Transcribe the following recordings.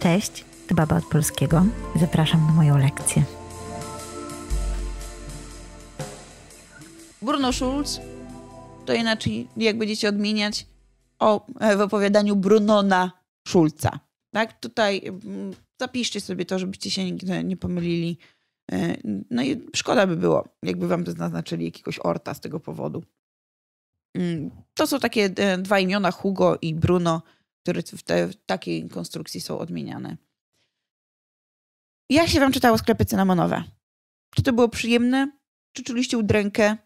Cześć, to Baba od Polskiego. Zapraszam na moją lekcję. Bruno Schulz, to inaczej jak będziecie odmieniać o, e, w opowiadaniu Brunona Schulza. Tak, tutaj mm, zapiszcie sobie to, żebyście się nigdy nie pomylili. E, no i szkoda by było, jakby wam zaznaczyli jakiegoś orta z tego powodu. Mm, to są takie e, dwa imiona, Hugo i Bruno które w, te, w takiej konstrukcji są odmieniane. Jak się wam czytało sklepy cynamonowe? Czy to było przyjemne? Czy czuliście udrękę?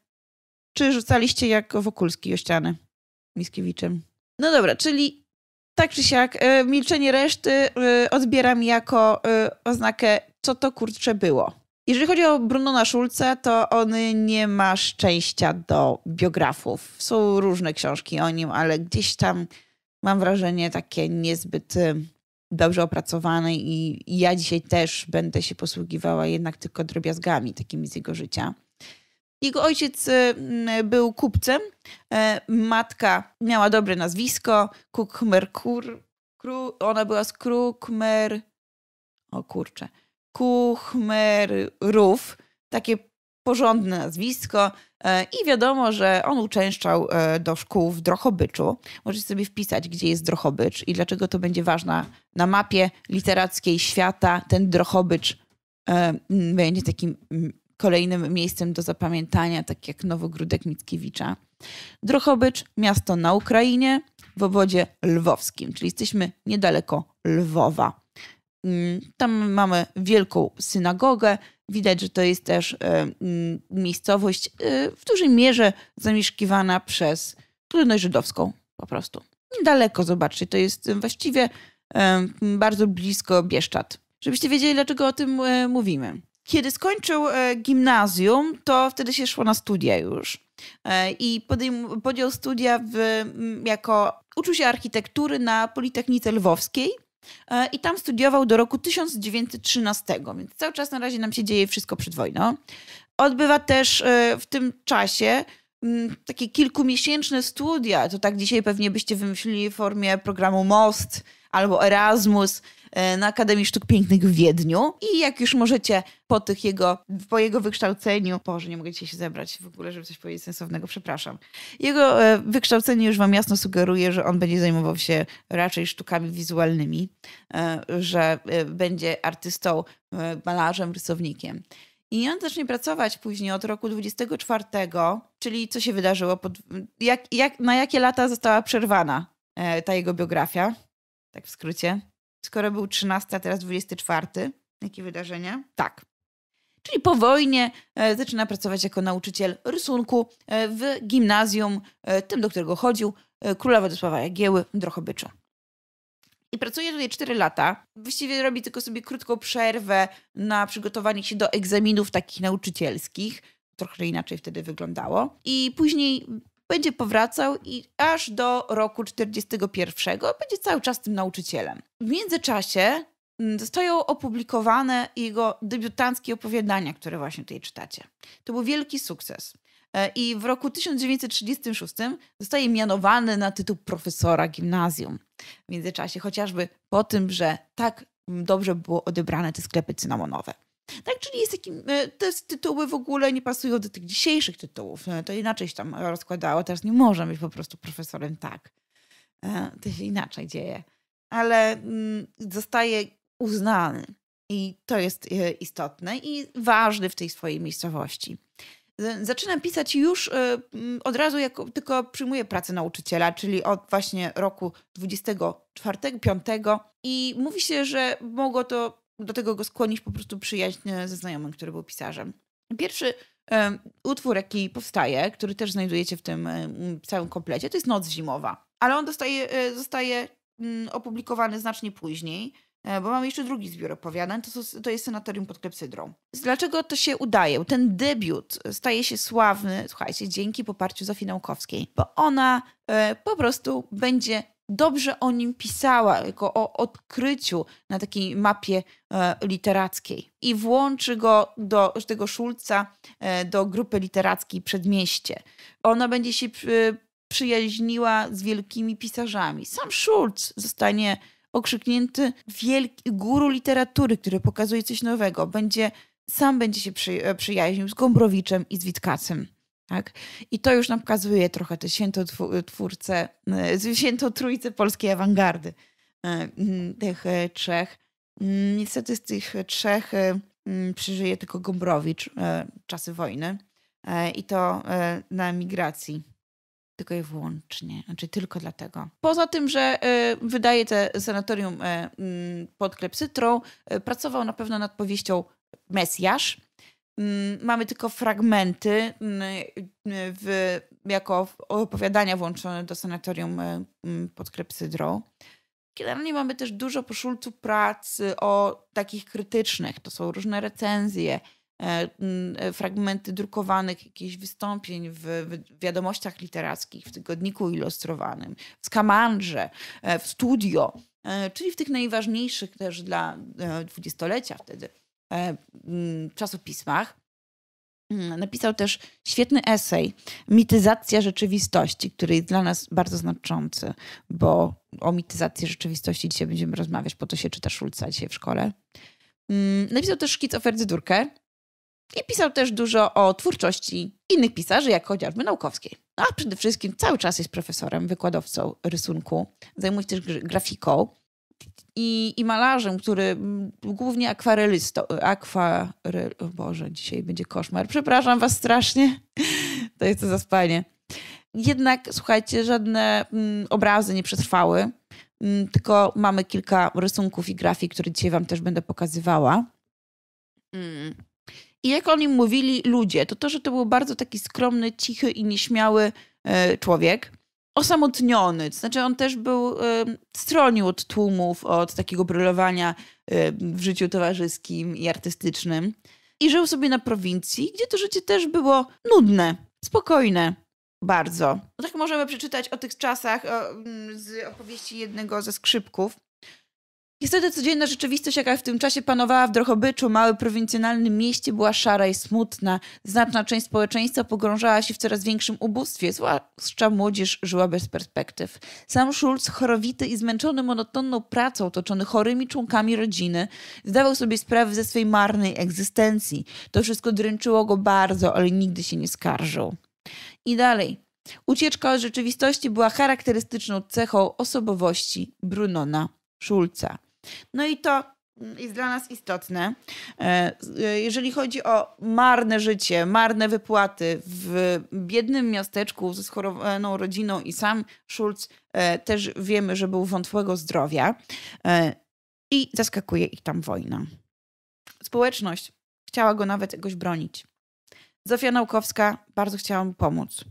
Czy rzucaliście jak Wokulski o ściany Miskiewiczem? No dobra, czyli tak czy siak, y, milczenie reszty y, odbieram jako y, oznakę, co to kurcze było. Jeżeli chodzi o Brunona Szulca, to on nie ma szczęścia do biografów. Są różne książki o nim, ale gdzieś tam mam wrażenie, takie niezbyt y, dobrze opracowane i ja dzisiaj też będę się posługiwała jednak tylko drobiazgami takimi z jego życia. Jego ojciec y, był kupcem, e, matka miała dobre nazwisko, Kukmerkur, Kru, ona była z Krukmer, o kurczę, Kuchmerów, takie porządne nazwisko e, i wiadomo, że on uczęszczał e, do szkół w Drochobyczu. Możecie sobie wpisać, gdzie jest Drochobycz i dlaczego to będzie ważne. Na mapie literackiej świata ten Drochobycz e, będzie takim kolejnym miejscem do zapamiętania, tak jak Nowogródek Mickiewicza. Drochobycz, miasto na Ukrainie, w obwodzie lwowskim, czyli jesteśmy niedaleko Lwowa. Mm, tam mamy wielką synagogę. Widać, że to jest też e, mm, miejscowość e, w dużej mierze zamieszkiwana przez ludność żydowską po prostu. Daleko, zobaczcie, to jest właściwie e, bardzo blisko Bieszczad. Żebyście wiedzieli, dlaczego o tym mówimy. Kiedy skończył gimnazjum, to wtedy się szło na studia już. I podjął studia w, jako uczył się architektury na Politechnice Lwowskiej E, i tam studiował do roku 1913, więc cały czas na razie nam się dzieje wszystko przed wojną. Odbywa też e, w tym czasie mm, takie kilkumiesięczne studia, to tak dzisiaj pewnie byście wymyślili w formie programu MOST, albo Erasmus e, na Akademii Sztuk Pięknych w Wiedniu. I jak już możecie po tych jego, po jego wykształceniu, Boże, nie mogę dzisiaj się zebrać w ogóle, żeby coś powiedzieć sensownego, przepraszam. Jego e, wykształcenie już wam jasno sugeruje, że on będzie zajmował się raczej sztukami wizualnymi, e, że będzie artystą, malarzem, rysownikiem. I on zacznie pracować później od roku 24, czyli co się wydarzyło, pod, jak, jak, na jakie lata została przerwana ta jego biografia tak w skrócie. Skoro był 13, a teraz 24. Jakie wydarzenia? Tak. Czyli po wojnie e, zaczyna pracować jako nauczyciel rysunku e, w gimnazjum, e, tym do którego chodził, króla Władysława Jagieły w I pracuje tutaj 4 lata. Właściwie robi tylko sobie krótką przerwę na przygotowanie się do egzaminów takich nauczycielskich. Trochę inaczej wtedy wyglądało. I później będzie powracał i aż do roku 41 będzie cały czas tym nauczycielem. W międzyczasie mm, zostają opublikowane jego debiutanckie opowiadania, które właśnie tutaj czytacie. To był wielki sukces. E, I w roku 1936 zostaje mianowany na tytuł profesora gimnazjum. W międzyczasie chociażby po tym, że tak dobrze było odebrane te sklepy cynamonowe. Tak, czyli jest takim, e, te tytuły w ogóle nie pasują do tych dzisiejszych tytułów. E, to inaczej się tam rozkładało. Teraz nie można być po prostu profesorem tak. E, to się inaczej dzieje. Ale mm, zostaje uznany. I to jest istotne i ważny w tej swojej miejscowości. Zaczynam pisać już od razu, jako, tylko przyjmuję pracę nauczyciela, czyli od właśnie roku 24-5 i mówi się, że mogło to do tego go skłonić po prostu przyjaźń e, ze znajomym, który był pisarzem. Pierwszy e, utwór, jaki powstaje, który też znajdujecie w tym e, całym komplecie, to jest Noc Zimowa. Ale on dostaje, zostaje mm, opublikowany znacznie później, bo mam jeszcze drugi zbiór opowiadań, to, to jest senatorium pod Klepsydrą. Dlaczego to się udaje? Ten debiut staje się sławny, słuchajcie, dzięki poparciu Zofii Naukowskiej, bo ona e, po prostu będzie dobrze o nim pisała, jako o odkryciu na takiej mapie e, literackiej. I włączy go do tego Szulca e, do grupy literackiej Przedmieście. Ona będzie się e, przyjaźniła z wielkimi pisarzami. Sam Szulc zostanie okrzyknięty wielki guru literatury, który pokazuje coś nowego. Będzie, sam będzie się przy, przyjaźnił z Gombrowiczem i z Witkacem. Tak? I to już nam pokazuje trochę te świętotwórce, e, trójce polskiej awangardy, e, tych e, trzech. Mm, niestety z tych trzech przeżyje tylko Gombrowicz czasy wojny i to na migracji. Tylko i wyłącznie, znaczy tylko dlatego. Poza tym, że wydaje te sanatorium pod klepsytrą, pracował na pewno nad powieścią Mesjasz, Mm, mamy tylko fragmenty mm, y, y, w, jako opowiadania włączone do sanatorium y, mm, pod Klepsydrą. Generalnie mamy też dużo poszulcu prac o takich krytycznych. To są różne recenzje, fragmenty drukowanych jakichś wystąpień w wiadomościach literackich, w tygodniku ilustrowanym, w skamandrze, w studio, czyli w tych najważniejszych też dla dwudziestolecia wtedy E, mm, czasopismach. Mm, napisał też świetny esej Mityzacja rzeczywistości, który jest dla nas bardzo znaczący, bo o mityzacji rzeczywistości dzisiaj będziemy rozmawiać, po to się czyta Szulca dzisiaj w szkole. Mm, napisał też szkic oferty Ferdydurkę i pisał też dużo o twórczości innych pisarzy, jak chociażby Naukowskiej. No a przede wszystkim cały czas jest profesorem, wykładowcą rysunku, zajmuje się też grafiką i, i malarzem, który mm, głównie akwarelystą, akwarel, o Boże, dzisiaj będzie koszmar, przepraszam was strasznie, to jest to zaspanie. Jednak, słuchajcie, żadne mm, obrazy nie przetrwały, mm, tylko mamy kilka rysunków i grafik, które dzisiaj wam też będę pokazywała. Mm. I jak o nim mówili ludzie, to to, że to był bardzo taki skromny, cichy i nieśmiały e, człowiek osamotniony. To znaczy on też był, stronił od tłumów, od takiego brylowania w życiu towarzyskim i artystycznym. I żył sobie na prowincji, gdzie to życie też było nudne, spokojne, bardzo. No tak możemy przeczytać o tych czasach o, mm, z opowieści jednego ze skrzypków, Niestety codzienna rzeczywistość, jaka w tym czasie panowała w Drohobyczu, małym prowincjonalnym mieście, była szara i smutna. Znaczna część społeczeństwa pogrążała się w coraz większym ubóstwie, zwłaszcza młodzież żyła bez perspektyw. Sam Schulz, chorowity i zmęczony monotonną pracą, otoczony chorymi członkami rodziny, zdawał sobie sprawę ze swej marnej egzystencji. To wszystko dręczyło go bardzo, ale nigdy się nie skarżył. I dalej. Ucieczka od rzeczywistości była charakterystyczną cechą osobowości Brunona Schulza. No i to jest dla nas istotne. E, jeżeli chodzi o marne życie, marne wypłaty w biednym miasteczku ze schorowaną rodziną i sam Schulz e, też wiemy, że był wątłego zdrowia e, i zaskakuje ich tam wojna. Społeczność chciała go nawet jakoś bronić. Zofia Naukowska bardzo chciała mu pomóc.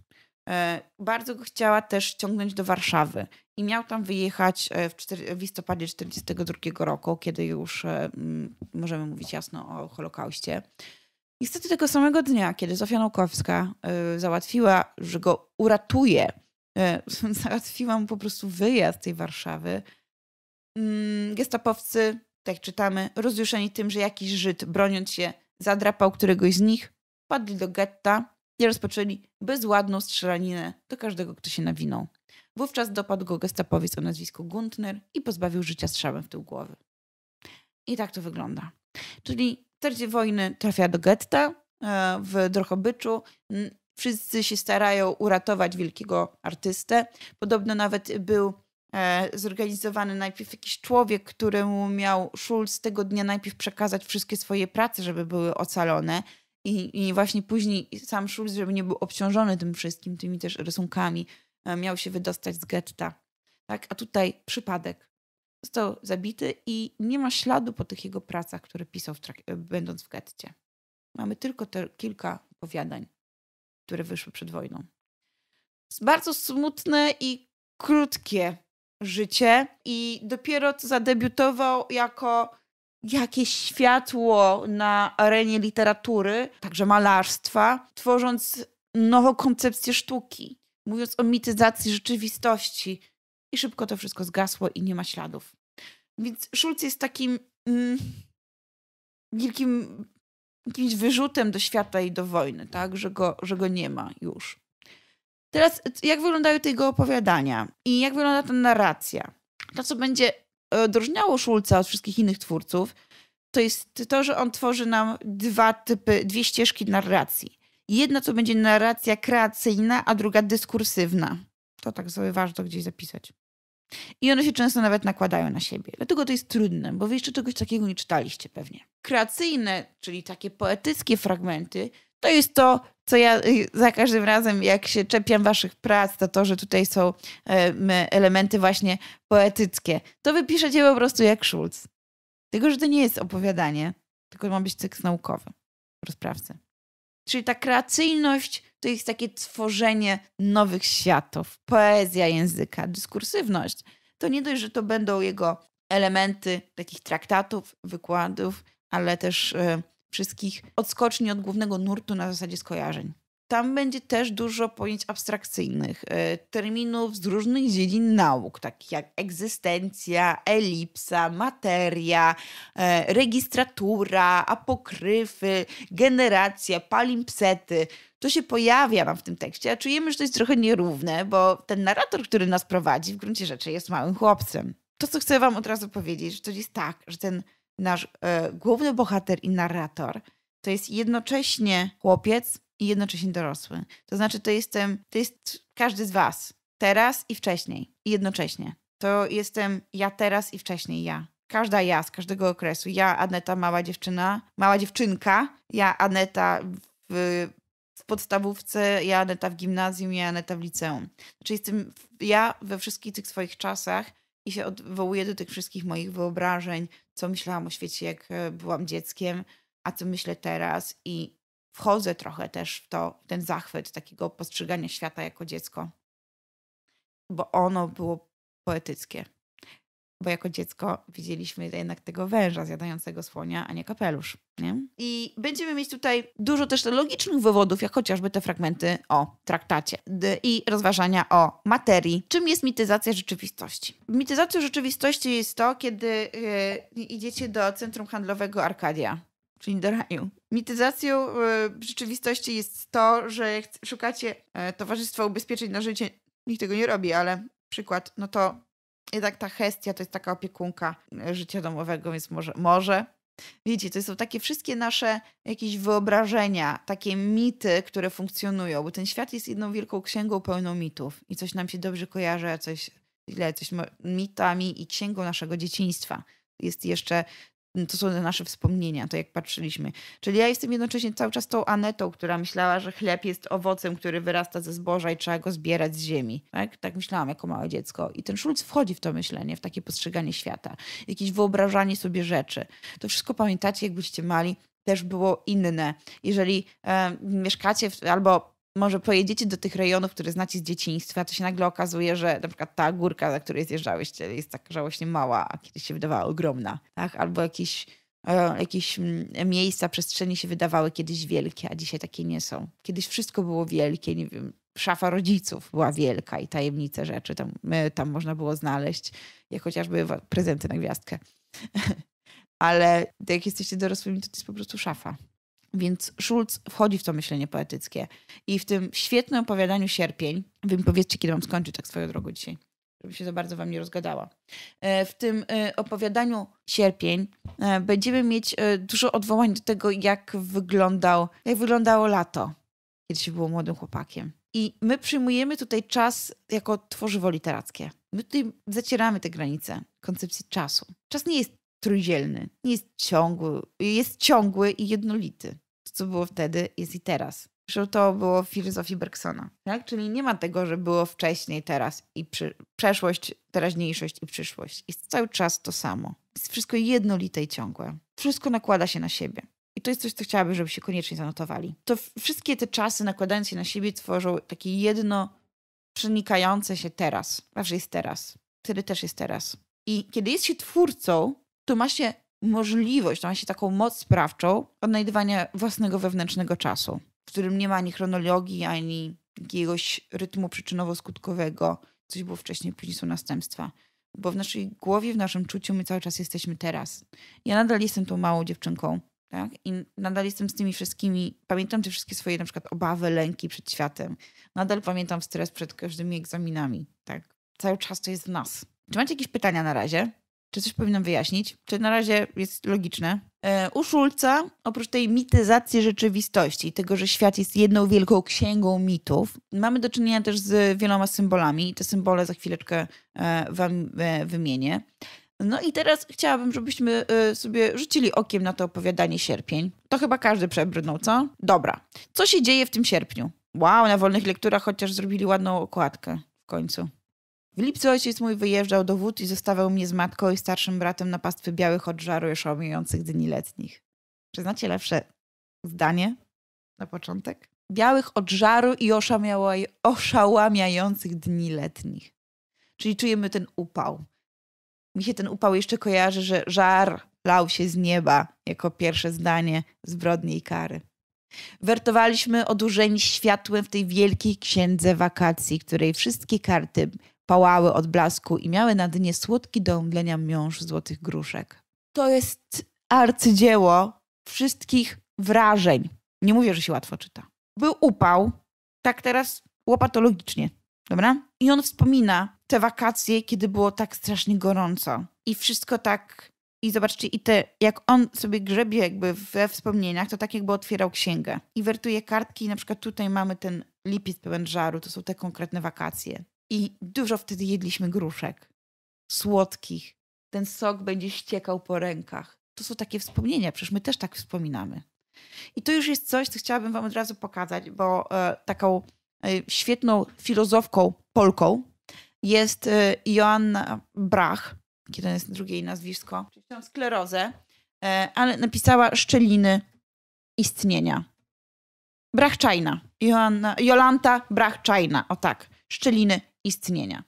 E, bardzo go chciała też ściągnąć do Warszawy i miał tam wyjechać e, w, w listopadzie 1942 roku, kiedy już e, mm, możemy mówić jasno o Holokauście. Niestety tego samego dnia, kiedy Zofia Naukowska załatwiła, że go uratuje, załatwiła mu po prostu wyjazd z tej Warszawy, mm, gestapowcy, tak czytamy, rozjuszeni tym, że jakiś Żyd, broniąc się, zadrapał któregoś z nich, padli do getta, i rozpoczęli bezładną strzelaninę do każdego, kto się nawinął. Wówczas dopadł go gestapowiec o nazwisku Guntner i pozbawił życia strzałem w tył głowy. I tak to wygląda. Czyli w trakcie wojny trafia do getta e, w Drochobyczu. Wszyscy się starają uratować wielkiego artystę. Podobno nawet był e, zorganizowany najpierw jakiś człowiek, któremu miał Schulz tego dnia najpierw przekazać wszystkie swoje prace, żeby były ocalone. I, I, właśnie później sam Schulz, żeby nie był obciążony tym wszystkim, tymi też rysunkami, e, miał się wydostać z getta. Tak? A tutaj przypadek. Został zabity i nie ma śladu po tych jego pracach, które pisał w e, będąc w getcie. Mamy tylko te kilka opowiadań, które wyszły przed wojną. bardzo smutne i krótkie życie i dopiero co zadebiutował jako jakieś światło na arenie literatury, także malarstwa, tworząc nową koncepcję sztuki, mówiąc o mityzacji rzeczywistości. I szybko to wszystko zgasło i nie ma śladów. Więc Schulz jest takim mm, wielkim jakimś wyrzutem do świata i do wojny, tak? że, go, że go nie ma już. Teraz, jak wyglądają te jego opowiadania i jak wygląda ta narracja? To, co będzie odróżniało Szulca od wszystkich innych twórców, to jest to, że on tworzy nam dwa typy, dwie ścieżki narracji. Jedna to będzie narracja kreacyjna, a druga dyskursywna. To tak sobie warto gdzieś zapisać. I one się często nawet nakładają na siebie. Dlatego to jest trudne, bo wy jeszcze czegoś takiego nie czytaliście pewnie. Kreacyjne, czyli takie poetyckie fragmenty, to jest to, co ja y, za każdym razem, jak się czepiam waszych prac, to to, że tutaj są elementy właśnie poetyckie. To wy piszecie po prostu jak Schulz. Tylko, że to nie jest opowiadanie, tylko ma być tekst naukowy rozprawcy. Czyli ta kreacyjność to jest takie tworzenie nowych światów, poezja języka, dyskursywność. To nie dość, że to będą jego elementy takich traktatów, wykładów, ale też wszystkich odskoczni od głównego nurtu na zasadzie skojarzeń. Tam będzie też dużo pojęć abstrakcyjnych, e, terminów z różnych dziedzin nauk, takich jak egzystencja, elipsa, materia, e, registratura, apokryfy, generacja, palimpsety. To się pojawia nam w tym tekście, a czujemy, że to jest trochę nierówne, bo ten narrator, który nas prowadzi, w gruncie rzeczy jest małym chłopcem. To, co chcę Wam od razu powiedzieć, że to jest tak, że ten nasz e, główny bohater i narrator to jest jednocześnie chłopiec i jednocześnie dorosły. To znaczy, to jestem, to jest każdy z was. Teraz i wcześniej. I jednocześnie. To jestem ja teraz i wcześniej ja. Każda ja z każdego okresu. Ja, Aneta, mała dziewczyna, mała dziewczynka. Ja, Aneta w, w podstawówce, ja, Aneta w gimnazjum, ja, Aneta w liceum. Znaczy jestem ja we wszystkich tych swoich czasach i się odwołuję do tych wszystkich moich wyobrażeń, co myślałam o świecie, jak e, byłam dzieckiem, a co myślę teraz i wchodzę trochę też w to, ten zachwyt takiego postrzegania świata jako dziecko, bo ono było poetyckie bo jako dziecko widzieliśmy jednak tego węża zjadającego słonia, a nie kapelusz. Nie? I będziemy mieć tutaj dużo też logicznych wywodów, jak chociażby te fragmenty o traktacie i rozważania o materii. Czym jest mityzacja rzeczywistości? Mityzacją rzeczywistości jest to, kiedy yy, idziecie do centrum handlowego Arkadia czyli do raju. Mityzacją e, rzeczywistości jest to, że jak szukacie e, Towarzystwa Ubezpieczeń na Życie, nikt tego nie robi, ale przykład, no to jednak ta Hestia to jest taka opiekunka życia domowego, więc może, może. Wiecie, to są takie wszystkie nasze jakieś wyobrażenia, takie mity, które funkcjonują, bo ten świat jest jedną wielką księgą pełną mitów i coś nam się dobrze kojarzy, a coś źle, coś mitami i księgą naszego dzieciństwa. Jest jeszcze to są nasze wspomnienia, to jak patrzyliśmy. Czyli ja jestem jednocześnie cały czas tą Anetą, która myślała, że chleb jest owocem, który wyrasta ze zboża i trzeba go zbierać z ziemi. Tak, tak myślałam jako małe dziecko. I ten Schulz wchodzi w to myślenie, w takie postrzeganie świata, jakieś wyobrażanie sobie rzeczy. To wszystko pamiętacie, jak byliście mali, też było inne. Jeżeli e, mieszkacie w, albo może pojedziecie do tych rejonów, które znacie z dzieciństwa, to się nagle okazuje, że na przykład ta górka, na której zjeżdżałeś, jest tak żałośnie mała, a kiedyś się wydawała ogromna, tak? Albo jakiś jakieś e, mm, miejsca, przestrzenie się wydawały kiedyś wielkie, a dzisiaj takie nie są. Kiedyś wszystko było wielkie, nie wiem, szafa rodziców była wielka i tajemnice rzeczy tam, e, tam można było znaleźć, jak chociażby prezenty na gwiazdkę. Ale jak jesteście dorosłymi, to, to jest po prostu szafa. Więc Schulz wchodzi w to myślenie poetyckie. I w tym świetnym opowiadaniu Sierpień, wy mi powiedzcie, kiedy mam skończyć tak swoją drogą dzisiaj, żeby się za bardzo wam nie rozgadała. E, w tym e, opowiadaniu Sierpień e, będziemy mieć dużo odwołań do tego, jak, wyglądał, jak wyglądało lato, kiedy się było młodym chłopakiem. I my przyjmujemy tutaj czas jako tworzywo literackie. My tutaj zacieramy te granice koncepcji czasu. Czas nie jest trójdzielny, nie jest ciągły, jest ciągły i jednolity to, co było wtedy, jest i teraz. że to było w filozofii Bergsona, tak? Czyli nie ma tego, że było wcześniej, teraz i przy... przeszłość, teraźniejszość i przyszłość. Jest cały czas to samo. Jest wszystko jednolite i ciągłe. Wszystko nakłada się na siebie. I to jest coś, co chciałabym, żebyście koniecznie zanotowali. To wszystkie te czasy nakładając się na siebie tworzą takie jedno przenikające się teraz. Zawsze jest teraz. Wtedy też jest teraz. I kiedy jest się twórcą, to ma się możliwość, ma się taką moc sprawczą odnajdywania własnego wewnętrznego czasu, w którym nie ma ani chronologii, ani jakiegoś rytmu przyczynowo-skutkowego, coś było wcześniej, później są następstwa. Bo w naszej głowie, w naszym czuciu my cały czas jesteśmy teraz. Ja nadal jestem tą małą dziewczynką, tak? I nadal jestem z tymi wszystkimi, pamiętam te wszystkie swoje na przykład obawy, lęki przed światem. Nadal pamiętam stres przed każdymi egzaminami, tak? Cały czas to jest w nas. Czy macie jakieś pytania na razie? czy coś powinnam wyjaśnić, czy na razie jest logiczne. E, U Szulca, oprócz tej mityzacji rzeczywistości i tego, że świat jest jedną wielką księgą mitów, mamy do czynienia też z wieloma symbolami i te symbole za chwileczkę e, Wam e, wymienię. No i teraz chciałabym, żebyśmy sobie rzucili okiem na to opowiadanie sierpień. To chyba każdy przebrnął, co? Dobra. Co się dzieje w tym sierpniu? Wow, na wolnych lekturach chociaż zrobili ładną okładkę w końcu. W lipcu ojciec mój wyjeżdżał do wód i zostawiał mnie z matką i starszym bratem na pastwy białych od żaru już dni letnich. Czy znacie lepsze zdanie na początek? Białych od żaru i oszałamiających dni letnich. Czyli czujemy ten upał. Mi się ten upał jeszcze kojarzy, że żar lał się z nieba jako pierwsze zdanie zbrodni i kary. Wertowaliśmy odurzeni światłem w tej wielkiej księdze wakacji, której wszystkie karty pałały od blasku i miały na dnie słodki do omdlenia miąższ złotych gruszek. To jest arcydzieło wszystkich wrażeń. Nie mówię, że się łatwo czyta. Był upał, tak teraz łopatologicznie, dobra? I on wspomina te wakacje, kiedy było tak strasznie gorąco i wszystko tak... I zobaczcie, i te, jak on sobie grzebie jakby we wspomnieniach, to tak jakby otwierał księgę i wertuje kartki i na przykład tutaj mamy ten lipiec pełen żaru, to są te konkretne wakacje i dużo wtedy jedliśmy gruszek, słodkich. Ten sok będzie ściekał po rękach. To są takie wspomnienia, przecież my też tak wspominamy. I to już jest coś, co chciałabym Wam od razu pokazać, bo e, taką e, świetną filozofką Polką jest e, Joanna Brach, kiedy jest drugie jej nazwisko, czyli tą sklerozę, e, ale napisała szczeliny istnienia. Brachczajna. Joanna, Jolanta Brachczajna, o tak. Szczeliny istnienia.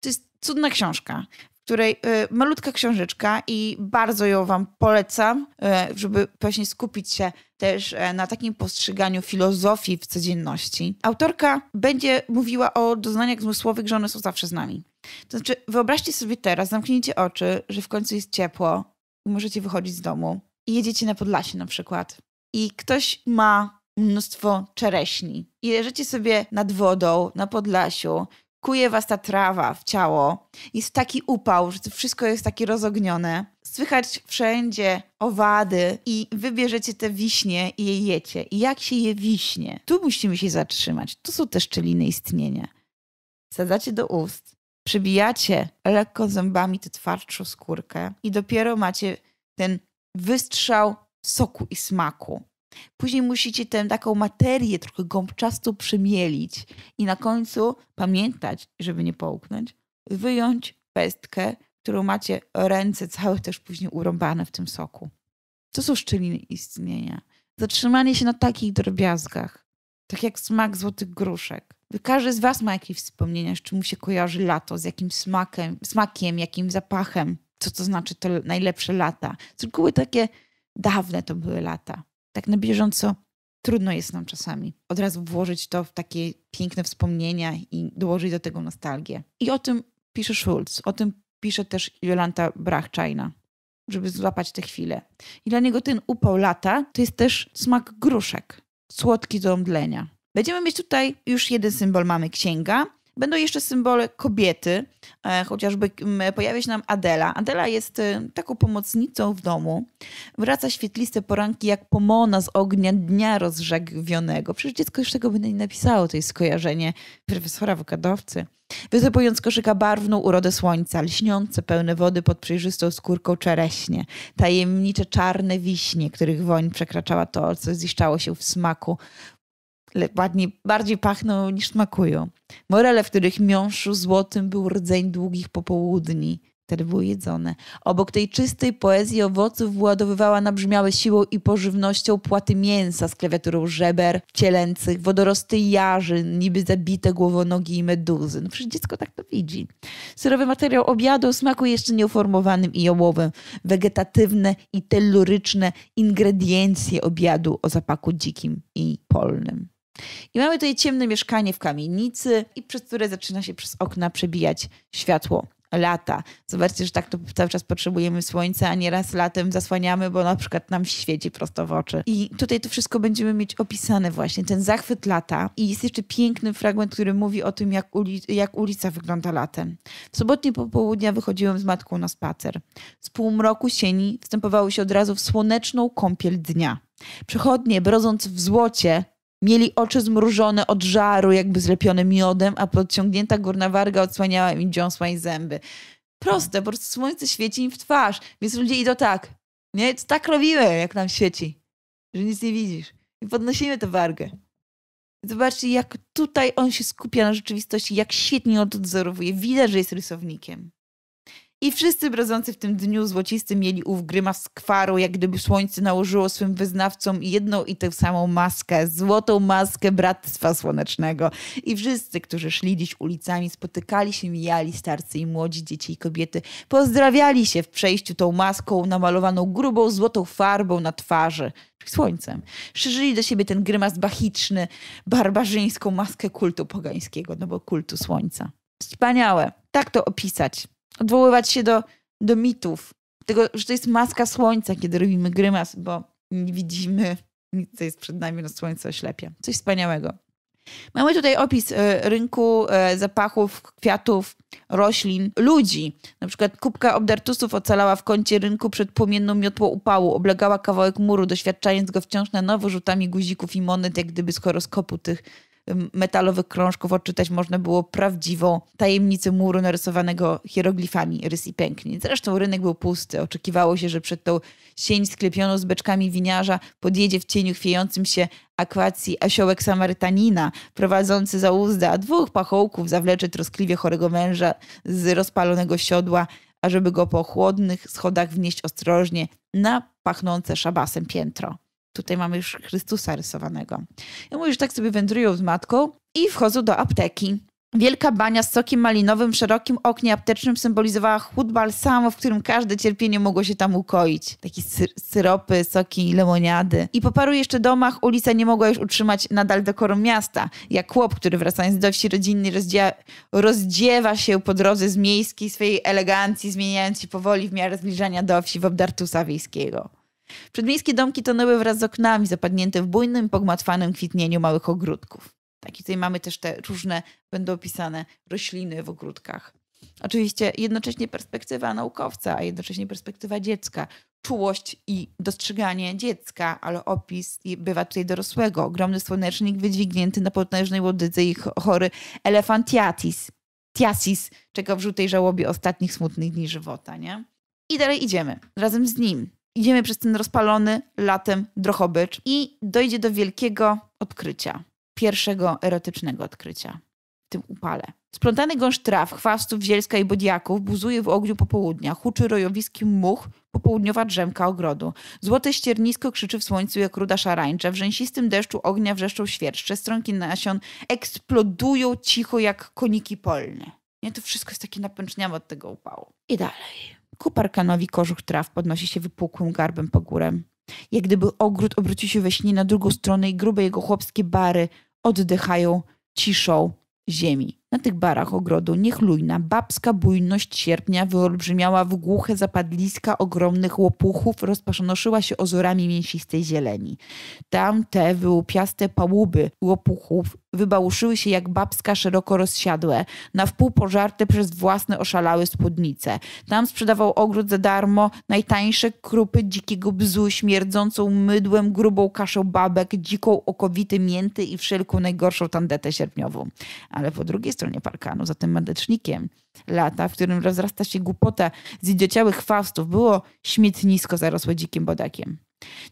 To jest cudna książka, w której y, malutka książeczka i bardzo ją Wam polecam, y, żeby właśnie skupić się też e, na takim postrzeganiu filozofii w codzienności. Autorka będzie mówiła o doznaniach zmysłowych, że one są zawsze z nami. To znaczy, wyobraźcie sobie teraz, zamknijcie oczy, że w końcu jest ciepło i możecie wychodzić z domu i jedziecie na Podlasie na przykład. I ktoś ma mnóstwo czereśni. I leżycie sobie nad wodą, na Podlasiu, kuje was ta trawa w ciało. Jest taki upał, że to wszystko jest takie rozognione. Słychać wszędzie owady i wybierzecie te wiśnie i je jecie. I jak się je wiśnie? Tu musimy się zatrzymać. Tu są te szczeliny istnienia. Sadzacie do ust, przybijacie lekko zębami tę twardszą skórkę i dopiero macie ten wystrzał soku i smaku. Później musicie tę taką materię trochę gąbczastu przymielić i na końcu pamiętać, żeby nie połknąć, wyjąć pestkę, którą macie ręce całe też później urąbane w tym soku. To są szczeliny istnienia. Zatrzymanie się na takich drobiazgach, tak jak smak złotych gruszek. Każdy z Was ma jakieś wspomnienia, z czym mu się kojarzy lato, z jakim smakiem, smakiem jakim zapachem, co to znaczy to najlepsze lata. Z reguły takie dawne to były lata tak na bieżąco trudno jest nam czasami od razu włożyć to w takie piękne wspomnienia i dołożyć do tego nostalgię. I o tym pisze Schulz, o tym pisze też Jolanta Brachczajna, żeby złapać te chwile. I dla niego ten upał lata to jest też smak gruszek, słodki do omdlenia. Będziemy mieć tutaj już jeden symbol mamy księga, Będą jeszcze symbole kobiety, e, chociażby pojawia się nam Adela. Adela jest e, taką pomocnicą w domu. Wraca świetliste poranki jak pomona z ognia dnia rozrzegwionego. Przecież dziecko już tego by nie napisało, to jest skojarzenie profesora wokadowcy. Wysypując koszyka barwną urodę słońca, lśniące, pełne wody pod przejrzystą skórką czereśnie, tajemnicze czarne wiśnie, których woń przekraczała to, co ziszczało się w smaku ładnie, bardziej pachną niż smakują. Morele, w których miąższu złotym był rdzeń długich popołudni. Wtedy były jedzone. Obok tej czystej poezji owoców władowywała nabrzmiałe siłą i pożywnością płaty mięsa z klawiaturą żeber, cielęcych, wodorosty jarzyn, niby zabite głowonogi i meduzy. No przecież dziecko tak to widzi. Surowy materiał obiadu o smaku jeszcze nieuformowanym i jałowym. Wegetatywne i telluryczne ingrediencje obiadu o zapaku dzikim i polnym. I mamy tutaj ciemne mieszkanie w kamienicy, i przez które zaczyna się przez okna przebijać światło lata. Zobaczcie, że tak to cały czas potrzebujemy słońca, a nieraz latem zasłaniamy, bo na przykład nam świeci prosto w oczy. I tutaj to wszystko będziemy mieć opisane właśnie, ten zachwyt lata. I jest jeszcze piękny fragment, który mówi o tym, jak, uli jak ulica wygląda latem. W sobotnie popołudnia wychodziłem z matką na spacer. Z półmroku sieni wstępowały się od razu w słoneczną kąpiel dnia. Przechodnie, brodząc w złocie, Mieli oczy zmrużone od żaru, jakby zlepione miodem, a podciągnięta górna warga odsłaniała im dziąsła i zęby. Proste, po prostu słońce świeci im w twarz, więc ludzie idą tak. Nie? To tak robimy, jak nam świeci, że nic nie widzisz. I podnosimy tę wargę. Zobaczcie, jak tutaj on się skupia na rzeczywistości, jak świetnie on to odzorowuje. Widać, że jest rysownikiem. I wszyscy brodzący w tym dniu złocistym mieli ów grymas skwaru, jak gdyby słońce nałożyło swym wyznawcom jedną i tę samą maskę, złotą maskę Bractwa Słonecznego. I wszyscy, którzy szli dziś ulicami, spotykali się, mijali starcy i młodzi, dzieci i kobiety, pozdrawiali się w przejściu tą maską namalowaną grubą złotą farbą na twarzy słońcem. Szerzyli do siebie ten grymas bachiczny, barbarzyńską maskę kultu pogańskiego, no bo kultu słońca. Wspaniałe. Tak to opisać odwoływać się do, do mitów. Tego, że to jest maska słońca, kiedy robimy grymas, bo nie widzimy nic, co jest przed nami, no słońce oślepia. Coś wspaniałego. Mamy tutaj opis e, rynku e, zapachów, kwiatów, roślin, ludzi. Na przykład kubka obdartusów ocalała w kącie rynku przed płomienną miotło upału, oblegała kawałek muru, doświadczając go wciąż na nowo rzutami guzików i monet, jak gdyby z horoskopu tych metalowych krążków odczytać można było prawdziwą tajemnicę muru narysowanego hieroglifami rys i pęknień. Zresztą rynek był pusty. Oczekiwało się, że przed tą sień sklepioną z beczkami winiarza podjedzie w cieniu chwiejącym się akwacji asiołek Samarytanina, prowadzący za uzda dwóch pachołków zawleczy troskliwie chorego męża z rozpalonego siodła, ażeby go po chłodnych schodach wnieść ostrożnie na pachnące szabasem piętro. Tutaj mamy już Chrystusa rysowanego. I że tak sobie wędrują z matką i wchodzą do apteki. Wielka bania z sokiem malinowym w szerokim oknie aptecznym symbolizowała chłód samo, w którym każde cierpienie mogło się tam ukoić. Takie sy syropy, soki, lemoniady. I po paru jeszcze domach ulica nie mogła już utrzymać nadal dekorum miasta, jak chłop, który wracając do wsi rodzinnej rozdzie rozdziewa się po drodze z miejskiej swojej elegancji, zmieniając się powoli w miarę zbliżania do wsi w obdartusa wiejskiego. Przedmiejskie domki tonęły wraz z oknami, zapadnięte w bujnym, pogmatwanym kwitnieniu małych ogródków. Tak, i tutaj mamy też te różne, będą opisane rośliny w ogródkach. Oczywiście jednocześnie perspektywa naukowca, a jednocześnie perspektywa dziecka, czułość i dostrzeganie dziecka, ale opis bywa tutaj dorosłego. Ogromny słonecznik wydźwignięty na potężnej łodydze i chory elefantiatis, tiasis, czeka w żółtej żałobie ostatnich smutnych dni żywota, nie? I dalej idziemy, razem z nim, idziemy przez ten rozpalony latem drochobycz i dojdzie do wielkiego odkrycia, pierwszego erotycznego odkrycia w tym upale. Splątany gąszcz traw, chwastów, zielska i bodiaków buzuje w ogniu popołudnia, huczy rojowiski much, popołudniowa drzemka ogrodu. Złote ściernisko krzyczy w słońcu jak ruda szarańcza, w rzęsistym deszczu ognia wrzeszczą świerszcze, stronki nasion eksplodują cicho jak koniki polne. Nie, to wszystko jest takie napęczniamy od tego upału. I dalej. Ku parkanowi kożuch traw podnosi się wypukłym garbem po górę. Jak gdyby ogród obrócił się we śnie na drugą stronę i grube jego chłopskie bary oddychają ciszą ziemi. Na tych barach ogrodu niechlujna, babska bujność sierpnia wyolbrzymiała w głuche zapadliska ogromnych łopuchów, rozpaszonoszyła się ozorami mięsistej zieleni. Tam te wyłupiaste pałuby łopuchów wybałuszyły się jak babska szeroko rozsiadłe, na wpół pożarte przez własne oszalałe spódnice. Tam sprzedawał ogród za darmo najtańsze krupy dzikiego bzu, śmierdzącą mydłem, grubą kaszą babek, dziką okowity mięty i wszelką najgorszą tandetę sierpniową. Ale po drugiej stronie parkanu, za tym medycznikiem, lata, w którym rozrasta się głupota z idiociałych faustów, było śmietnisko zarosłe dzikim bodakiem.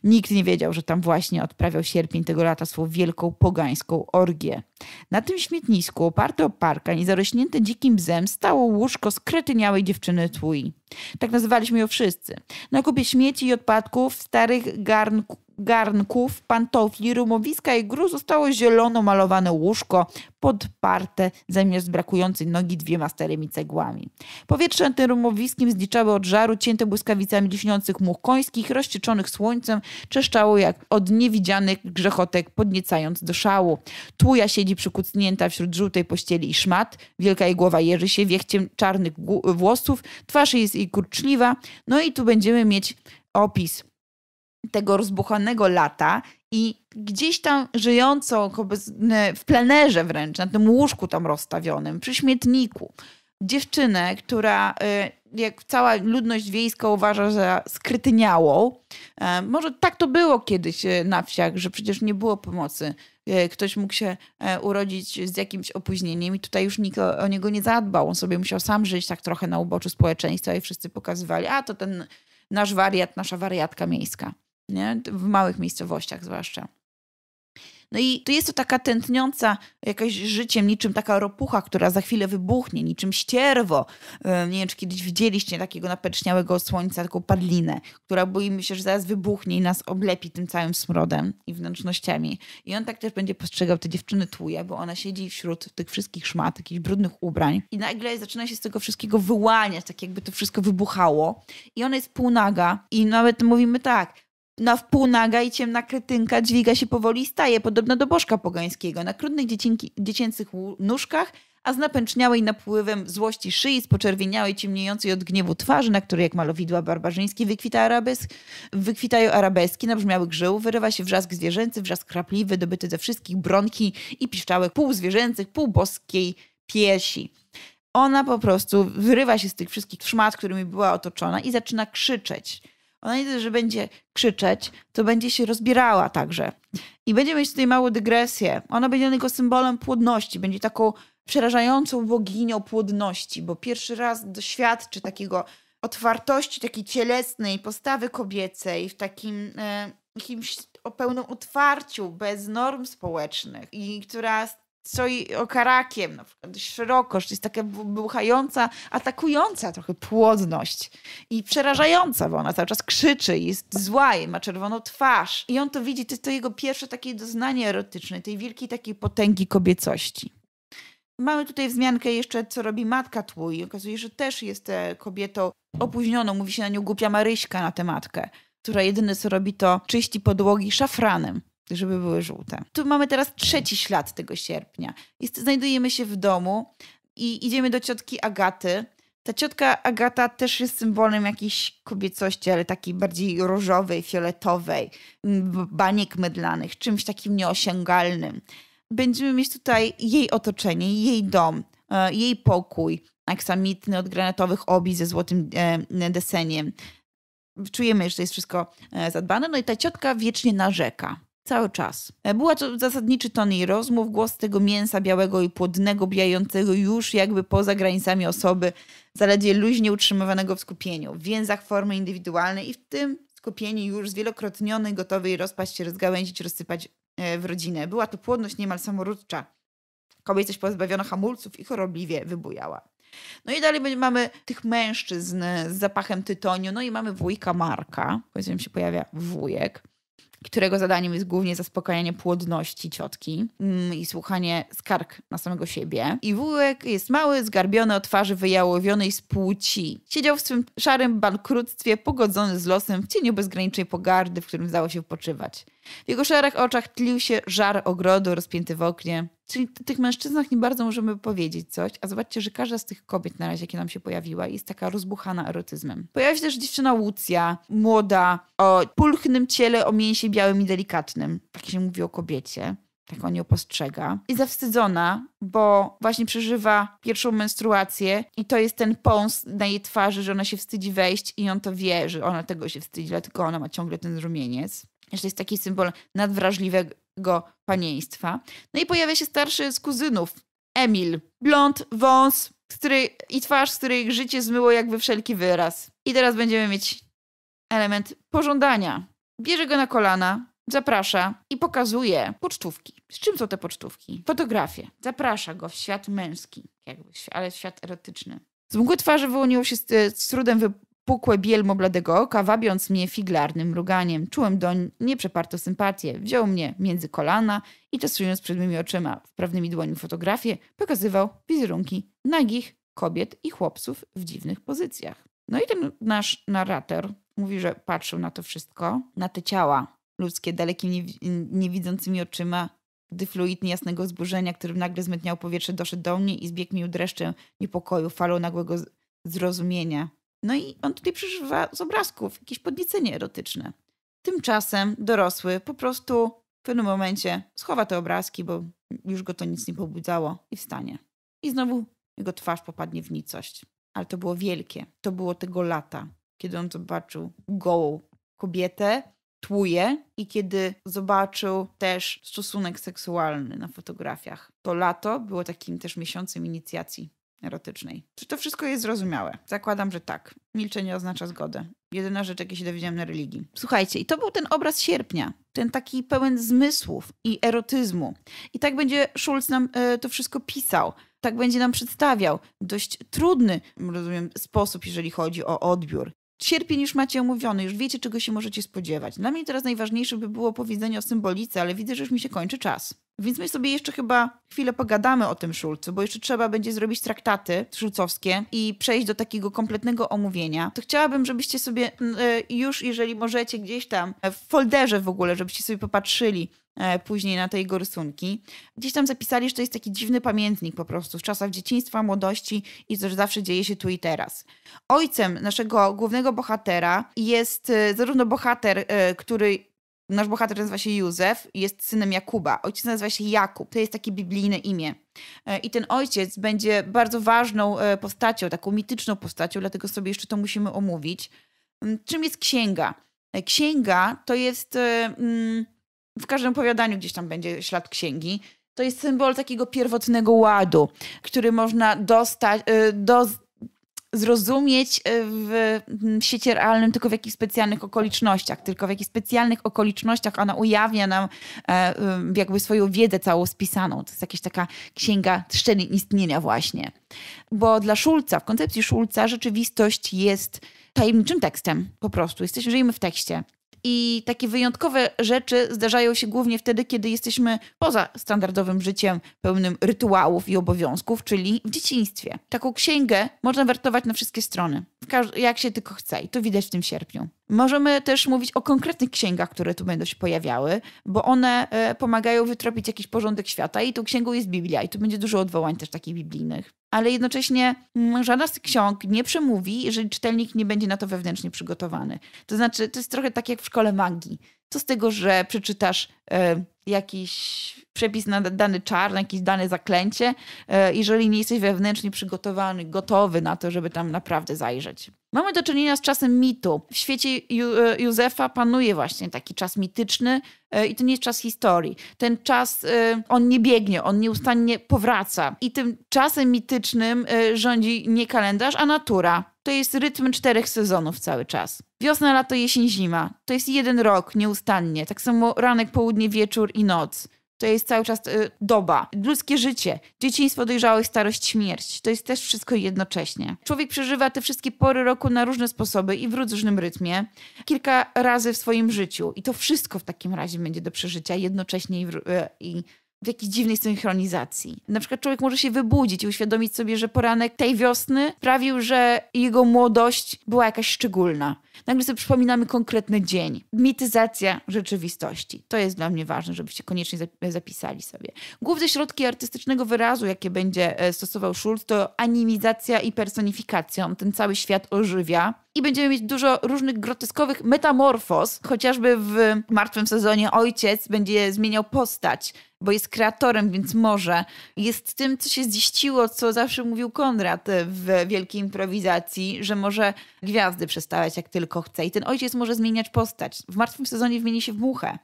Nikt nie wiedział, że tam właśnie odprawiał sierpień tego lata swą wielką pogańską orgię. Na tym śmietnisku, oparte o parkan i zarośnięte dzikim bzem, stało łóżko skretyniałej dziewczyny Twój. Tak nazywaliśmy ją wszyscy. Na kupie śmieci i odpadków, starych garnków, garnków, pantofli, rumowiska i gruz zostało zielono malowane łóżko podparte zamiast brakującej nogi dwiema starymi cegłami. Powietrze tym rumowiskiem zliczały od żaru, cięte błyskawicami liśniących much końskich, rozcieczonych słońcem, czeszczało jak od niewidzianych grzechotek, podniecając do szału. Tuja siedzi przykucnięta wśród żółtej pościeli i szmat, wielka jej głowa jeży się wiechciem czarnych włosów, twarz jej jest jej kurczliwa. No i tu będziemy mieć opis tego rozbuchanego lata i gdzieś tam żyjącą w plenerze wręcz, na tym łóżku tam rozstawionym, przy śmietniku, dziewczynę, która y, jak cała ludność wiejska uważa za skrytyniałą. E, może tak to było kiedyś e, na wsiach, że przecież nie było pomocy. E, ktoś mógł się urodzić z jakimś opóźnieniem i tutaj już nikt o niego nie zadbał. On sobie musiał sam żyć tak trochę na uboczu społeczeństwa i wszyscy pokazywali, a to ten nasz wariat, nasza wariatka miejska. Nie? W małych miejscowościach zwłaszcza. No i to jest to taka tętniąca jakaś życiem, niczym taka ropucha, która za chwilę wybuchnie, niczym ścierwo. E, nie wiem, czy kiedyś widzieliście takiego napeczniałego słońca, taką padlinę, która boimy się, że zaraz wybuchnie i nas oblepi tym całym smrodem i wnętrznościami. I on tak też będzie postrzegał te dziewczyny tłuje, bo ona siedzi wśród tych wszystkich szmat, jakichś brudnych ubrań i nagle zaczyna się z tego wszystkiego wyłaniać, tak jakby to wszystko wybuchało. I ona jest półnaga i nawet mówimy tak, na naga i ciemna krytynka dźwiga się powoli i staje, podobna do bożka pogańskiego, na krudnych dziecięcych nóżkach, a z napęczniałej napływem złości szyi, z poczerwieniałej, ciemniejącej od gniewu twarzy, na której jak malowidła barbarzyńskie wykwita arabesk, wykwitają arabeski, nabrzmiały grzył, wyrywa się wrzask zwierzęcy, wrzask krapliwy, dobyty ze wszystkich bronki i piszczałek pół boskiej piesi. Ona po prostu wyrywa się z tych wszystkich szmat, którymi była otoczona i zaczyna krzyczeć ona nie tylko, że będzie krzyczeć, to będzie się rozbierała także. I będzie mieć tutaj małą dygresję. Ona będzie tylko symbolem płodności, będzie taką przerażającą boginią płodności, bo pierwszy raz doświadczy takiego otwartości, takiej cielesnej postawy kobiecej, w takim e, jakimś o pełnym otwarciu, bez norm społecznych i która co i okarakiem, na no, przykład dość jest taka buchająca, atakująca trochę płodność i przerażająca, bo ona cały czas krzyczy, jest zła i ma czerwoną twarz. I on to widzi, to jest to jego pierwsze takie doznanie erotyczne, tej wielkiej takiej potęgi kobiecości. Mamy tutaj wzmiankę jeszcze, co robi matka Tłuj. Okazuje się, że też jest e, kobietą opóźnioną. Mówi się na nią głupia Maryśka na tę matkę, która jedyne co robi to czyści podłogi szafranem żeby były żółte. Tu mamy teraz trzeci ślad tego sierpnia. Jest, znajdujemy się w domu i idziemy do ciotki Agaty. Ta ciotka Agata też jest symbolem jakiejś kobiecości, ale takiej bardziej różowej, fioletowej, baniek mydlanych, czymś takim nieosiągalnym. Będziemy mieć tutaj jej otoczenie, jej dom, e, jej pokój, aksamitny od granatowych obi ze złotym e, deseniem. Czujemy, że to jest wszystko e, zadbane. No i ta ciotka wiecznie narzeka. Cały czas. E, była to zasadniczy ton jej rozmów, głos tego mięsa białego i płodnego, bijającego już jakby poza granicami osoby, zaledwie luźnie utrzymywanego w skupieniu, w więzach formy indywidualnej i w tym skupieniu już zwielokrotniony, gotowy jej rozpaść się, rozgałęzić, rozsypać e, w rodzinę. Była to płodność niemal samoródcza. kobieta coś pozbawiona hamulców i chorobliwie wybujała. No i dalej mamy tych mężczyzn z zapachem tytoniu, no i mamy wujka Marka, powiedziałem się pojawia wujek, którego zadaniem jest głównie zaspokajanie płodności ciotki mm, i słuchanie skarg na samego siebie. I wujek jest mały, zgarbiony o twarzy wyjałowionej z płci. Siedział w swym szarym bankructwie, pogodzony z losem w cieniu bezgranicznej pogardy, w którym zdało się poczywać. W jego szarych oczach tlił się żar ogrodu rozpięty w oknie. Czyli o tych mężczyznach nie bardzo możemy powiedzieć coś, a zobaczcie, że każda z tych kobiet na razie, jakie nam się pojawiła, jest taka rozbuchana erotyzmem. Pojawi się też dziewczyna Łucja, młoda, o pulchnym ciele, o mięsie białym i delikatnym. Tak się mówi o kobiecie. Tak on ją postrzega. I zawstydzona, bo właśnie przeżywa pierwszą menstruację i to jest ten pąs na jej twarzy, że ona się wstydzi wejść i on to wie, że ona tego się wstydzi, dlatego ona ma ciągle ten rumieniec że to jest taki symbol nadwrażliwego panieństwa. No i pojawia się starszy z kuzynów, Emil, blond, wąs który, i twarz, z której życie zmyło jakby wszelki wyraz. I teraz będziemy mieć element pożądania. Bierze go na kolana, zaprasza i pokazuje pocztówki. Z czym są te pocztówki? Fotografie. Zaprasza go w świat męski, jakby, ale w świat erotyczny. Z mgły twarzy wyłoniło się z, z trudem pukłe bielmo bladego oka, wabiąc mnie figlarnym mruganiem. Czułem doń nieprzeparto sympatię. Wziął mnie między kolana i czastując przed mymi oczyma wprawnymi dłoni fotografię, pokazywał wizerunki nagich kobiet i chłopców w dziwnych pozycjach. No i ten nasz narrator mówi, że patrzył na to wszystko, na te ciała ludzkie dalekimi, niewidzącymi oczyma, gdy fluid niejasnego zburzenia, którym nagle zmytniał powietrze, doszedł do mnie i zbiegł mi dreszczem niepokoju, falą nagłego zrozumienia. No i on tutaj przeżywa z obrazków jakieś podniecenie erotyczne. Tymczasem dorosły po prostu w pewnym momencie schowa te obrazki, bo już go to nic nie pobudzało i wstanie. I znowu jego twarz popadnie w nicość. Ale to było wielkie. To było tego lata, kiedy on zobaczył gołą kobietę, tłuje i kiedy zobaczył też stosunek seksualny na fotografiach. To lato było takim też miesiącem inicjacji erotycznej. Czy to wszystko jest zrozumiałe? Zakładam, że tak. Milczenie oznacza zgodę. Jedyna rzecz, jakiej się dowiedziałam na religii. Słuchajcie, i to był ten obraz sierpnia. Ten taki pełen zmysłów i erotyzmu. I tak będzie Schulz nam e, to wszystko pisał. Tak będzie nam przedstawiał. Dość trudny, rozumiem, sposób, jeżeli chodzi o odbiór sierpień już macie omówiony, już wiecie, czego się możecie spodziewać. Dla mnie teraz najważniejsze by było powiedzenie o symbolice, ale widzę, że już mi się kończy czas. Więc my sobie jeszcze chyba chwilę pogadamy o tym Szulcu, bo jeszcze trzeba będzie zrobić traktaty szulcowskie i przejść do takiego kompletnego omówienia. To chciałabym, żebyście sobie mm, e, już, jeżeli możecie, gdzieś tam w folderze w ogóle, żebyście sobie popatrzyli E, później na tej gorysunki. Gdzieś tam zapisali, że to jest taki dziwny pamiętnik po prostu z czasów dzieciństwa, młodości i to, że zawsze dzieje się tu i teraz. Ojcem naszego głównego bohatera jest e, zarówno bohater, e, który Nasz bohater nazywa się Józef, jest synem Jakuba. Ojciec nazywa się Jakub, to jest takie biblijne imię. I ten ojciec będzie bardzo ważną postacią, taką mityczną postacią, dlatego sobie jeszcze to musimy omówić. Mm, czym jest księga? Księga to jest. Mm, w każdym opowiadaniu gdzieś tam będzie ślad księgi. To jest symbol takiego pierwotnego ładu, który można dostać, y, do, zrozumieć y, w świecie mm, realnym tylko w jakichś specjalnych okolicznościach, tylko w jakichś specjalnych okolicznościach ona ujawnia nam e, y, jakby swoją wiedzę całą spisaną. To jest jakaś taka księga szczeny istnienia właśnie. Bo dla Szulca, w koncepcji Szulca rzeczywistość jest tajemniczym tekstem po prostu. Jesteśmy, żyjemy w tekście. I takie wyjątkowe rzeczy zdarzają się głównie wtedy, kiedy jesteśmy poza standardowym życiem pełnym rytuałów i obowiązków, czyli w dzieciństwie. Taką księgę można wertować na wszystkie strony jak się tylko chce i to widać w tym sierpniu. Możemy też mówić o konkretnych księgach, które tu będą się pojawiały, bo one e, pomagają wytropić jakiś porządek świata i tą księgą jest Biblia i tu będzie dużo odwołań też takich biblijnych. Ale jednocześnie mm, żadna z tych ksiąg nie przemówi, jeżeli czytelnik nie będzie na to wewnętrznie przygotowany. To znaczy, to jest trochę tak jak w szkole magii, co z tego, że przeczytasz e, jakiś przepis na dany czar, na jakieś dane zaklęcie, e, jeżeli nie jesteś wewnętrznie przygotowany, gotowy na to, żeby tam naprawdę zajrzeć. Mamy do czynienia z czasem mitu. W świecie e, Józefa panuje właśnie taki czas mityczny e, i to nie jest czas historii. Ten czas, e, on nie biegnie, on nieustannie powraca. I tym czasem mitycznym rządzi nie kalendarz, a natura. To jest rytm czterech sezonów cały czas. Wiosna, lato, jesień, zima. To jest jeden rok, nieustannie. Tak samo ranek, południe, wieczór i noc. To jest cały czas y, doba, ludzkie życie, dzieciństwo, dojrzałość, starość, śmierć. To jest też wszystko jednocześnie. Człowiek przeżywa te wszystkie pory roku na różne sposoby i w różnym rytmie, kilka razy w swoim życiu. I to wszystko w takim razie będzie do przeżycia jednocześnie i, w, y, i w jakiejś dziwnej synchronizacji. Na przykład człowiek może się wybudzić i uświadomić sobie, że poranek tej wiosny sprawił, że jego młodość była jakaś szczególna. Nagle sobie przypominamy konkretny dzień. Mityzacja rzeczywistości. To jest dla mnie ważne, żebyście koniecznie zapisali sobie. Główne środki artystycznego wyrazu, jakie będzie e, stosował Schulz, to animizacja i personifikacja. On ten cały świat ożywia. I będziemy mieć dużo różnych groteskowych metamorfoz. Chociażby w martwym sezonie ojciec będzie zmieniał postać bo jest kreatorem, więc może. Jest tym, co się ziściło, co zawsze mówił Konrad w wielkiej improwizacji, że może gwiazdy przestawać, jak tylko chce. I ten ojciec może zmieniać postać. W martwym sezonie zmieni się w muchę.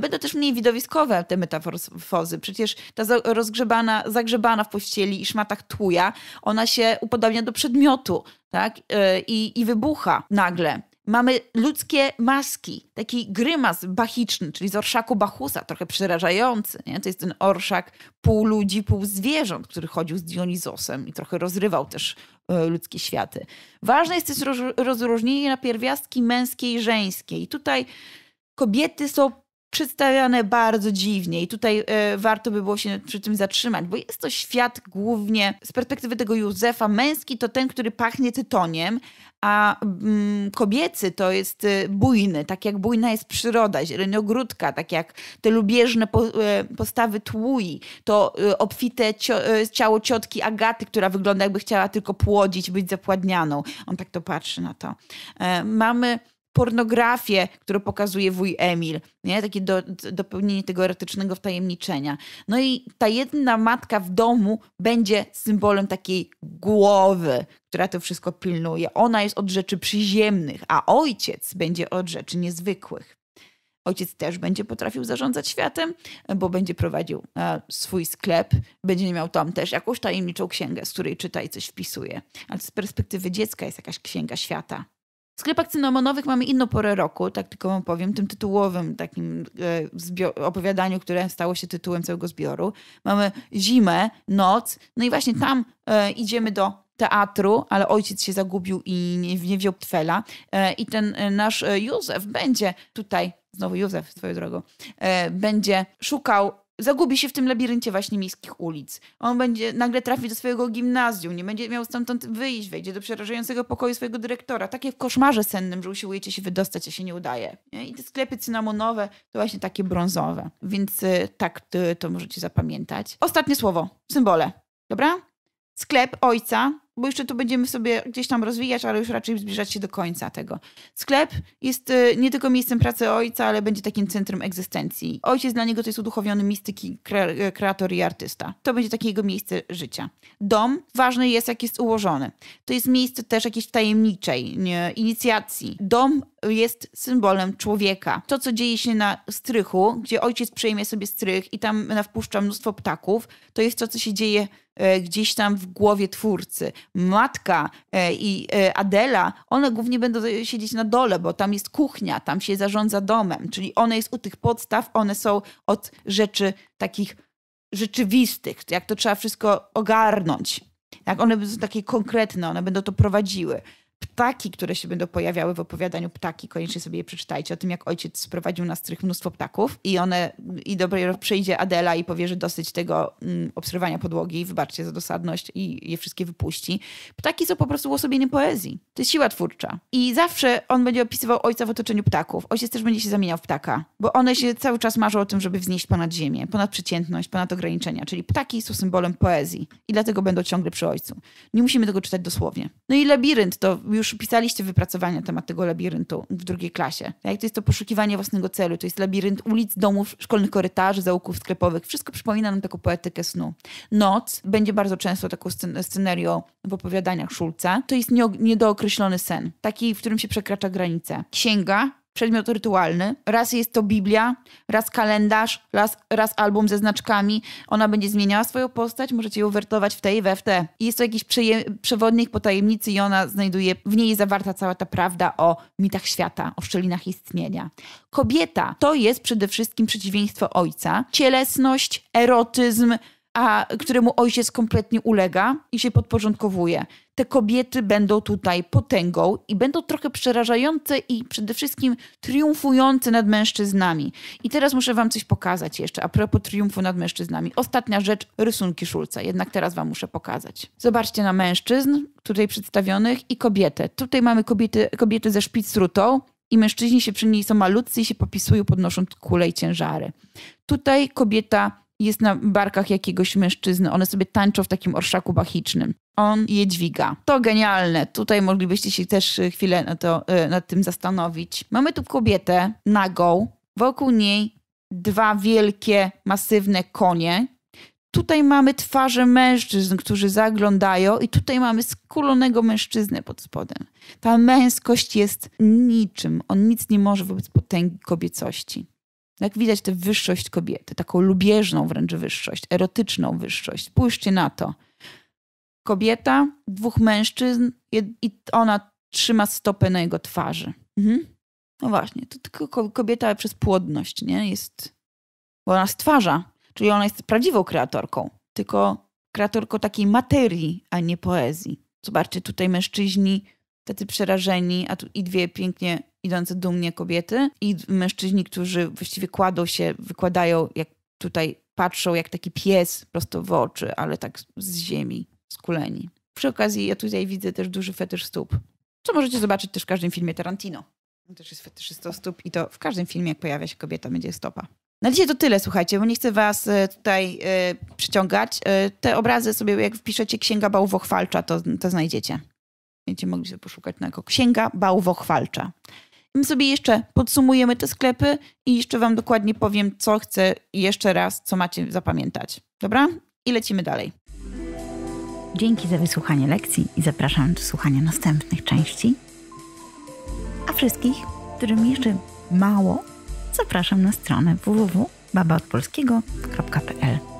Będą też mniej widowiskowe te metaforfozy. Przecież ta rozgrzebana, zagrzebana w pościeli i szmatach tłuja, ona się upodobnia do przedmiotu tak? E, i, i wybucha nagle. Mamy ludzkie maski, taki grymas bachiczny, czyli z orszaku Bachusa, trochę przerażający. Nie? To jest ten orszak pół ludzi, pół zwierząt, który chodził z Dionizosem i trochę rozrywał też e, ludzkie światy. Ważne jest też rozróżnienie na pierwiastki męskie i żeńskie. I tutaj kobiety są przedstawiane bardzo dziwnie i tutaj e, warto by było się przy tym zatrzymać, bo jest to świat głównie z perspektywy tego Józefa. Męski to ten, który pachnie tytoniem, a mm, kobiecy to jest e, bujny, tak jak bujna jest przyroda, zieleniogródka, tak jak te lubieżne po, e, postawy tłui, to e, obfite cio, ciało ciotki Agaty, która wygląda jakby chciała tylko płodzić, być zapładnianą. On tak to patrzy na to. Mamy pornografię, którą pokazuje wuj Emil, nie? takie do, dopełnienie tego erotycznego wtajemniczenia. No i ta jedna matka w domu będzie symbolem takiej głowy, która to wszystko pilnuje. Ona jest od rzeczy przyziemnych, a ojciec będzie od rzeczy niezwykłych. Ojciec też będzie potrafił zarządzać światem, bo będzie prowadził e, swój sklep, będzie miał tam też jakąś tajemniczą księgę, z której czyta i coś wpisuje. Ale z perspektywy dziecka jest jakaś księga świata. W sklepach cynamonowych mamy inną porę roku, tak tylko wam powiem, tym tytułowym takim e, opowiadaniu, które stało się tytułem całego zbioru. Mamy zimę, noc, no i właśnie tam e, idziemy do teatru, ale ojciec się zagubił i nie, nie wziął ptwela. E, I ten e, nasz e, Józef będzie tutaj, znowu Józef swoją drogą, e, będzie szukał zagubi się w tym labiryncie właśnie miejskich ulic. On będzie nagle trafi do swojego gimnazjum, nie będzie miał stamtąd wyjść, wejdzie do przerażającego pokoju swojego dyrektora. Takie w koszmarze sennym, że usiłujecie się wydostać, a się nie udaje. I te sklepy cynamonowe to właśnie takie brązowe. Więc y, tak to możecie zapamiętać. Ostatnie słowo, symbole. Dobra? Sklep ojca bo jeszcze to będziemy sobie gdzieś tam rozwijać, ale już raczej zbliżać się do końca tego. Sklep jest y, nie tylko miejscem pracy ojca, ale będzie takim centrum egzystencji. Ojciec dla niego to jest uduchowiony mistyki, kre y, kreator i artysta. To będzie takie jego miejsce życia. Dom ważny jest, jak jest ułożony. To jest miejsce też jakiejś tajemniczej nie, inicjacji. Dom jest symbolem człowieka. To, co dzieje się na strychu, gdzie ojciec przejmie sobie strych i tam wpuszcza mnóstwo ptaków, to jest to, co się dzieje e, gdzieś tam w głowie twórcy. Matka e, i e, Adela, one głównie będą siedzieć na dole, bo tam jest kuchnia, tam się zarządza domem, czyli one jest u tych podstaw, one są od rzeczy takich rzeczywistych, jak to trzeba wszystko ogarnąć. Jak one będą takie konkretne, one będą to prowadziły ptaki, które się będą pojawiały w opowiadaniu ptaki, koniecznie sobie je przeczytajcie, o tym jak ojciec sprowadził na strych mnóstwo ptaków i one, i dopiero przyjdzie Adela i powie, że dosyć tego mm, obserwowania podłogi, wybaczcie za dosadność i je wszystkie wypuści. Ptaki są po prostu uosobieniem poezji. To jest siła twórcza. I zawsze on będzie opisywał ojca w otoczeniu ptaków. Ojciec też będzie się zamieniał w ptaka, bo one się cały czas marzą o tym, żeby wznieść ponad ziemię, ponad przeciętność, ponad ograniczenia, czyli ptaki są symbolem poezji i dlatego będą ciągle przy ojcu. Nie musimy tego czytać dosłownie. No i labirynt to już pisaliście wypracowania na temat tego labiryntu w drugiej klasie. To jest to poszukiwanie własnego celu. To jest labirynt ulic, domów, szkolnych korytarzy, zaułków sklepowych. Wszystko przypomina nam taką poetykę snu. Noc będzie bardzo często taką scen scenerią w opowiadaniach Szulca. To jest niedookreślony sen, taki, w którym się przekracza granice. Księga przedmiot rytualny. Raz jest to Biblia, raz kalendarz, raz, raz album ze znaczkami. Ona będzie zmieniała swoją postać, możecie ją wertować w tej we w te. I jest to jakiś przewodnik po tajemnicy i ona znajduje, w niej zawarta cała ta prawda o mitach świata, o szczelinach istnienia. Kobieta to jest przede wszystkim przeciwieństwo ojca. Cielesność, erotyzm, a któremu ojciec kompletnie ulega i się podporządkowuje. Te kobiety będą tutaj potęgą i będą trochę przerażające i przede wszystkim triumfujące nad mężczyznami. I teraz muszę wam coś pokazać jeszcze a propos triumfu nad mężczyznami. Ostatnia rzecz, rysunki Szulca. Jednak teraz wam muszę pokazać. Zobaczcie na mężczyzn tutaj przedstawionych i kobietę. Tutaj mamy kobiety, kobiety ze szpicrutą, i mężczyźni się przy niej są malutcy i się popisują, podnosząc kule i ciężary. Tutaj kobieta jest na barkach jakiegoś mężczyzny. One sobie tańczą w takim orszaku bachicznym. On je dźwiga. To genialne. Tutaj moglibyście się też y, chwilę na to, y, nad tym zastanowić. Mamy tu kobietę nagą. Wokół niej dwa wielkie, masywne konie. Tutaj mamy twarze mężczyzn, którzy zaglądają, i tutaj mamy skulonego mężczyznę pod spodem. Ta męskość jest niczym. On nic nie może wobec potęgi kobiecości. No jak widać tę wyższość kobiety, taką lubieżną wręcz wyższość, erotyczną wyższość. Spójrzcie na to. Kobieta, dwóch mężczyzn i ona trzyma stopę na jego twarzy. Mhm. No właśnie, to tylko kobieta przez płodność, nie? Jest, bo ona stwarza, czyli ona jest prawdziwą kreatorką, tylko kreatorką takiej materii, a nie poezji. Zobaczcie, tutaj mężczyźni tacy przerażeni, a tu i dwie pięknie idące dumnie kobiety i mężczyźni, którzy właściwie kładą się, wykładają, jak tutaj patrzą, jak taki pies prosto w oczy, ale tak z ziemi, skuleni. Przy okazji ja tutaj widzę też duży fetysz stóp, co możecie zobaczyć też w każdym filmie Tarantino. To też jest fetyszy stóp i to w każdym filmie, jak pojawia się kobieta, będzie stopa. Na dzisiaj to tyle, słuchajcie, bo nie chcę was e, tutaj y, przyciągać. Y, te obrazy sobie, jak wpiszecie Księga Bałwochwalcza, to, to znajdziecie. Będziecie mogli sobie poszukać na jako Księga Bałwochwalcza. My sobie jeszcze podsumujemy te sklepy i jeszcze Wam dokładnie powiem, co chcę jeszcze raz, co macie zapamiętać. Dobra? I lecimy dalej. Dzięki za wysłuchanie lekcji i zapraszam do słuchania następnych części. A wszystkich, którym jeszcze mało, zapraszam na stronę www.babaodpolskiego.pl.